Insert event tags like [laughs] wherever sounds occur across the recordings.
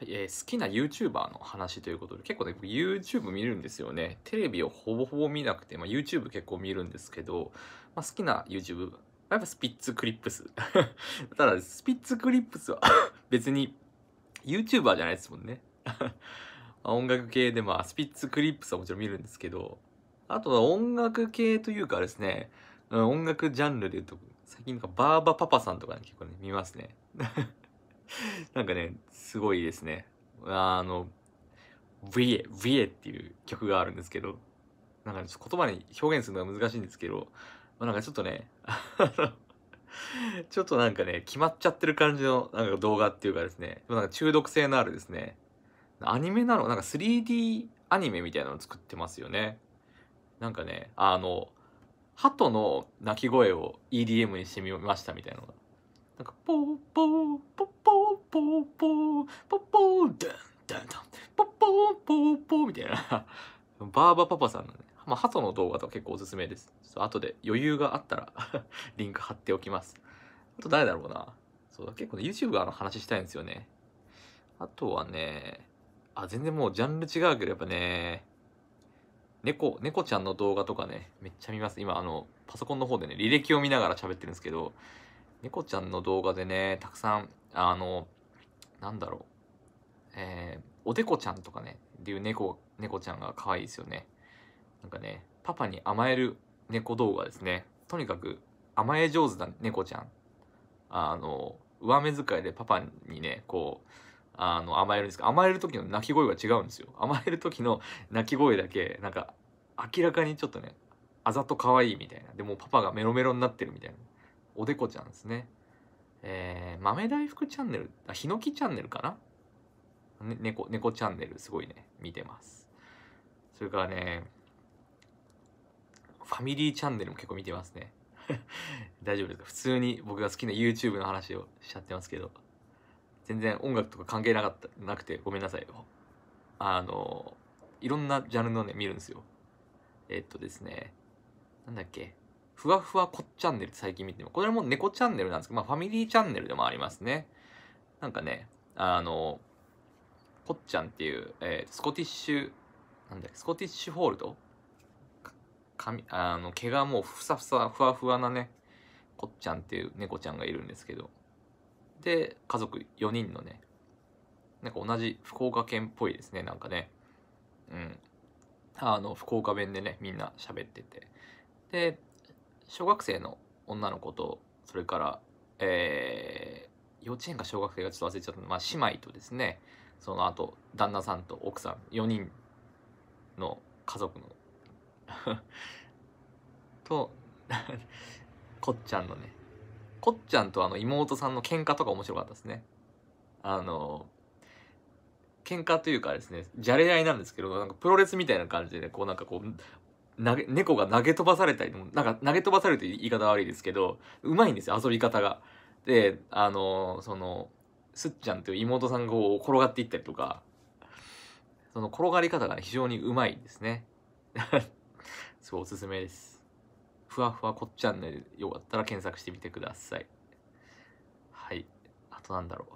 はい、えー、好きな YouTuber の話ということで、結構ね、YouTube 見るんですよね。テレビをほぼほぼ見なくて、まあ、YouTube 結構見るんですけど、まあ、好きな YouTube、やっぱスピッツクリップス。[laughs] ただ、スピッツクリップスは [laughs] 別に YouTuber じゃないですもんね。[laughs] 音楽系で、まあ、スピッツクリップスはもちろん見るんですけど、あとは音楽系というかですね、音楽ジャンルで言うと、最近なんかバーバパパさんとか、ね、結構ね、見ますね。[laughs] なんかね、すごいですね。あの、v エ、v エっていう曲があるんですけど、なんか、ね、言葉に表現するのが難しいんですけど、まあ、なんかちょっとね、[laughs] ちょっとなんかね、決まっちゃってる感じのなんか動画っていうかですね、なんか中毒性のあるですね、アニメなのなんか 3D アニメみたいなの作ってますよね。なんかね、あの、鳩の鳴き声を EDM にしてみましたみたいなのがなんかポーポーポーポーポーポーポーポードンドンドンポーポーポーポーみたいなバーバパパさんのねまあ、ハトの動画とか結構おすすめです。ちょっと後で余裕があったらリンク貼っておきます。あと誰だろうな。そうだ、結構ね、YouTube の話したいんですよね。あとはね、あ、全然もうジャンル違うけど、やっぱね、猫、猫ちゃんの動画とかね、めっちゃ見ます。今、あの、パソコンの方でね、履歴を見ながら喋ってるんですけど、猫ちゃんの動画でね、たくさん、あの、なんだろう、えー、おでこちゃんとかね、っていう猫、猫ちゃんが可愛いですよね。なんかね、パパに甘える猫動画ですね。とにかく甘え上手な猫ちゃん。あの、上目遣いでパパにね、こう、あの、甘えるんですけど、甘える時の鳴き声が違うんですよ。甘える時の鳴き声だけ、なんか、明らかにちょっとね、あざと可愛いみたいな。でもパパがメロメロになってるみたいな。おでこちゃんですね。えー、豆大福チャンネル、あ、ヒノキチャンネルかな、ね、猫、猫チャンネル、すごいね、見てます。それからね、ファミリーチャンネルも結構見てますね。[laughs] 大丈夫ですか普通に僕が好きな YouTube の話をしちゃってますけど、全然音楽とか関係なかった、なくてごめんなさいよ。あの、いろんなジャンルのね、見るんですよ。えっとですね、なんだっけふわふわこっちゃんねるって最近見ても、これも猫チャンネルなんですけど、まあファミリーチャンネルでもありますね。なんかね、あの、こっちゃんっていう、えー、スコティッシュ、なんだっけ、スコティッシュホールド髪、あの、毛がもうふさふさ、ふわふわなね、こっちゃんっていう猫ちゃんがいるんですけど、で、家族4人のね、なんか同じ福岡県っぽいですね、なんかね。うん。あの、福岡弁でね、みんな喋ってて。で、小学生の女の子とそれから、えー、幼稚園か小学生がちょっと忘れちゃったまあ、姉妹とですねその後旦那さんと奥さん4人の家族の [laughs] と [laughs] こっちゃんのねこっちゃんとあの妹さんの喧嘩とか面白かったですねあの喧嘩というかですねじゃれ合いなんですけどなんかプロレスみたいな感じでこうなんかこう投げ猫が投げ飛ばされたりなんか投げ飛ばされるという言い方悪いですけどうまいんですよ遊び方が。であのそのすっちゃんという妹さんがこう転がっていったりとかその転がり方が非常にうまいですね。すごいおすすめです。ふわふわこっちゃんねよかったら検索してみてください。はい。あとなんだろう。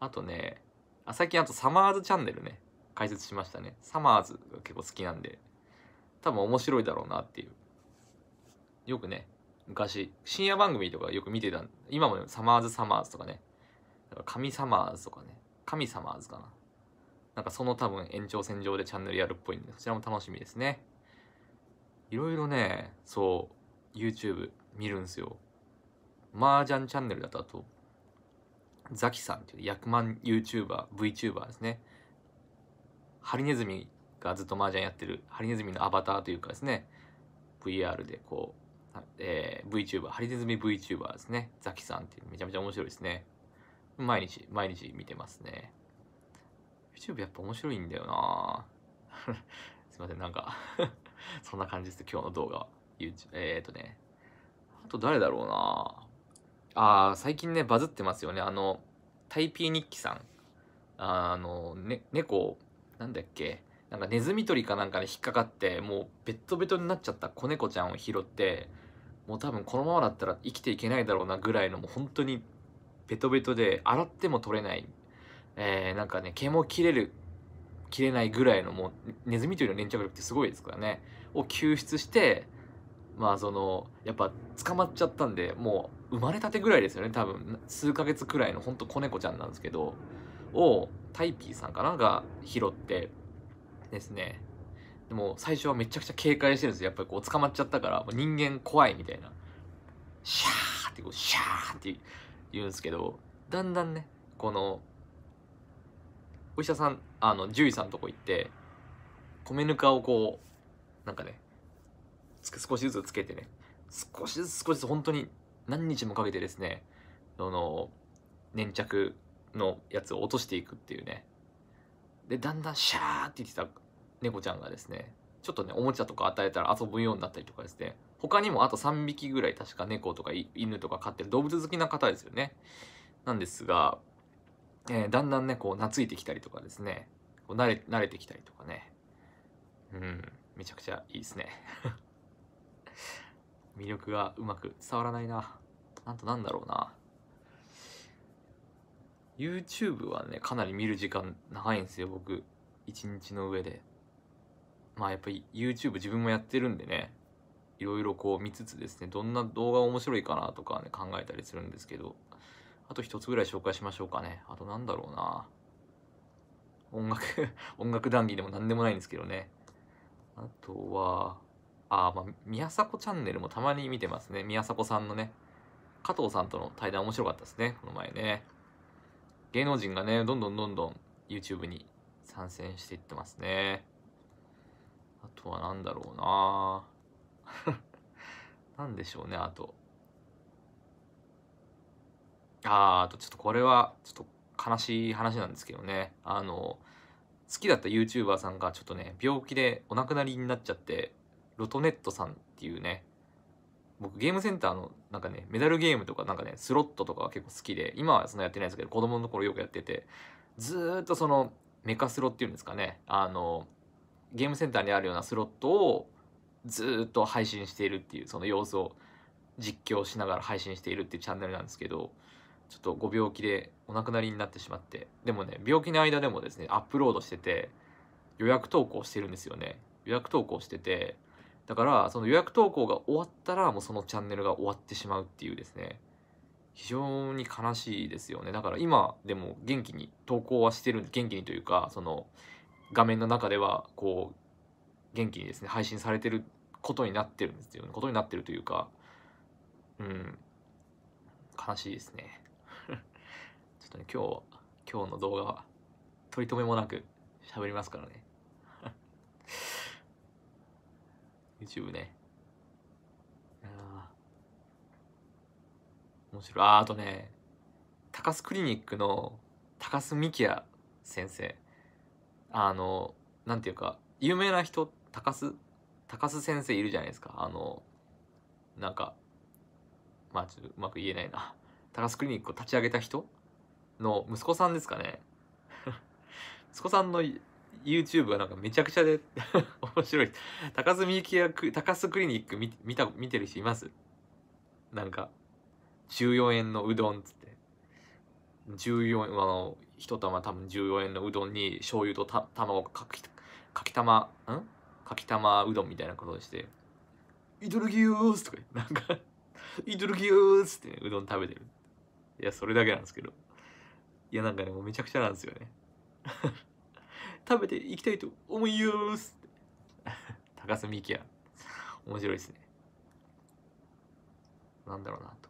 あとね、あ最近あとサマーズチャンネルね、解説しましたね。サマーズが結構好きなんで、多分面白いだろうなっていうよくね昔深夜番組とかよく見てた今もサマーズサマーズとかね神サマーズとかね神サマーズかななんかその多分延長線上でチャンネルやるっぽいんでそちらも楽しみですねいろいろねそう YouTube 見るんすよ麻雀チャンネルだったとザキさんっていう役満 YouTuberVTuber ですねハリネズミがずっと麻雀やってるハリネズミのアバターというかですね VR でこう、えー、VTuber ハリネズミ VTuber ですねザキさんっていうめちゃめちゃ面白いですね毎日毎日見てますね YouTube やっぱ面白いんだよな [laughs] すいませんなんか [laughs] そんな感じです今日の動画は YouTube えー、っとねあと誰だろうなああ、最近ねバズってますよねあのタイピー日記さんあの、ね、猫なんだっけなんかネズミ捕りかなんかに引っかかってもうベッベトになっちゃった子猫ちゃんを拾ってもう多分このままだったら生きていけないだろうなぐらいのもう本当にベトベトで洗っても取れない、えー、なんかね毛も切れる切れないぐらいのもうネズミ捕りの粘着力ってすごいですからねを救出してまあそのやっぱ捕まっちゃったんでもう生まれたてぐらいですよね多分数ヶ月くらいのほんと子猫ちゃんなんですけどをタイピーさんかなが拾ってですねでも最初はめちゃくちゃ警戒してるんですよやっぱりこう捕まっちゃったから人間怖いみたいなシャーってこうシャーって言うんですけどだんだんねこのお医者さんあの獣医さんのとこ行って米ぬかをこうなんかね少しずつつけてね少しずつ少しずつ本当に何日もかけてですねその粘着のやつを落としていくっていうねでだんだんシャーって言ってた猫ちゃんがですねちょっとねおもちゃとか与えたら遊ぶようになったりとかですね他にもあと3匹ぐらい確か猫とか犬とか飼ってる動物好きな方ですよねなんですが、えー、だんだんねこう懐いてきたりとかですねこう慣れ慣れてきたりとかねうんめちゃくちゃいいですね [laughs] 魅力がうまく伝わらないななんとなんだろうな YouTube はね、かなり見る時間長いんですよ、僕。一日の上で。まあやっぱり YouTube 自分もやってるんでね、いろいろこう見つつですね、どんな動画面白いかなとかね、考えたりするんですけど、あと一つぐらい紹介しましょうかね。あとなんだろうな音楽 [laughs] 音楽談義でも何でもないんですけどね。あとは、あ、まあ、宮迫チャンネルもたまに見てますね。宮迫さんのね、加藤さんとの対談面白かったですね、この前ね。芸能人がねどんどんどんどん YouTube に参戦していってますねあとは何だろうな何 [laughs] でしょうねあとあーあとちょっとこれはちょっと悲しい話なんですけどねあの好きだった YouTuber さんがちょっとね病気でお亡くなりになっちゃってロトネットさんっていうね僕ゲームセンターのなんかねメダルゲームとかなんかねスロットとかが結構好きで今はそのやってないんですけど子供の頃よくやっててずっとそのメカスロっていうんですかねあのゲームセンターにあるようなスロットをずっと配信しているっていうその様子を実況しながら配信しているっていうチャンネルなんですけどちょっとご病気でお亡くなりになってしまってでもね病気の間でもですねアップロードしてて予約投稿してるんですよね予約投稿しててだからその予約投稿が終わったらもうそのチャンネルが終わってしまうっていうですね非常に悲しいですよねだから今でも元気に投稿はしてる元気にというかその画面の中ではこう元気にですね配信されてることになってるんですよねことになってるというかうん悲しいですね [laughs] ちょっとね今日今日の動画は取り留めもなく喋りますからね YouTube ね。ああ。面白い。あ、あとね、高須クリニックの高須幹也先生。あの、なんていうか、有名な人、高須、高須先生いるじゃないですか。あの、なんか、まあちょっとうまく言えないな。高須クリニックを立ち上げた人の息子さんですかね。息子さんの YouTube はなんかめちゃくちゃで [laughs] 面白い。高須みゆきや高須クリニック見見た見てる人いますなんか、14円のうどんっつって。14円、あの、一玉多分14円のうどんに醤油とた卵かき、かき玉、んかき玉うどんみたいなことをして、いただきよーすとかなんかいただきよーすって、ね、うどん食べてる。いや、それだけなんですけど。いや、なんかね、もうめちゃくちゃなんですよね。[laughs] 食べていきたいと思います高須幹也面白いですねなんだろうなと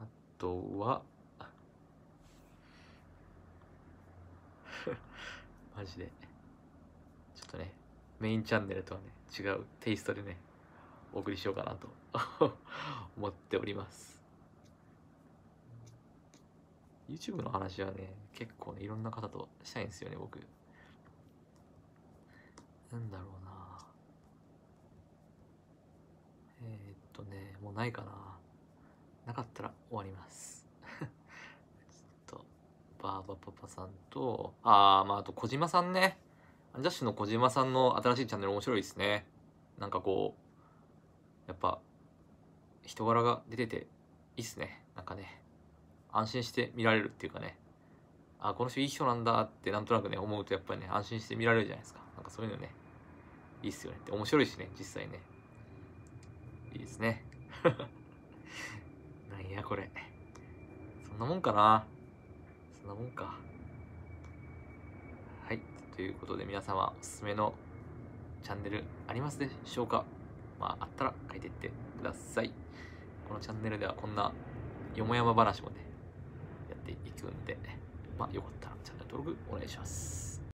あとは [laughs] マジでちょっとねメインチャンネルとはね違うテイストでねお送りしようかなと [laughs] 思っております YouTube の話はね、結構ね、いろんな方としたいんですよね、僕。なんだろうなえー、っとね、もうないかななかったら終わります。[laughs] ちょっと、バーバパパさんと、あー、まあ、あと小島さんね。アンジャッシュの小島さんの新しいチャンネル面白いですね。なんかこう、やっぱ、人柄が出てていいっすね。なんかね。安心して見られるっていうかねあこの人いい人なんだってなんとなくね思うとやっぱりね安心して見られるじゃないですかなんかそういうのねいいっすよねって面白いしね実際ねいいですね [laughs] なんやこれそんなもんかなそんなもんかはいということで皆様おすすめのチャンネルありますでしょうかまああったら書いてってくださいこのチャンネルではこんなよもやま話もねっていくんで、まあ、よかったらチャンネル登録お願いします。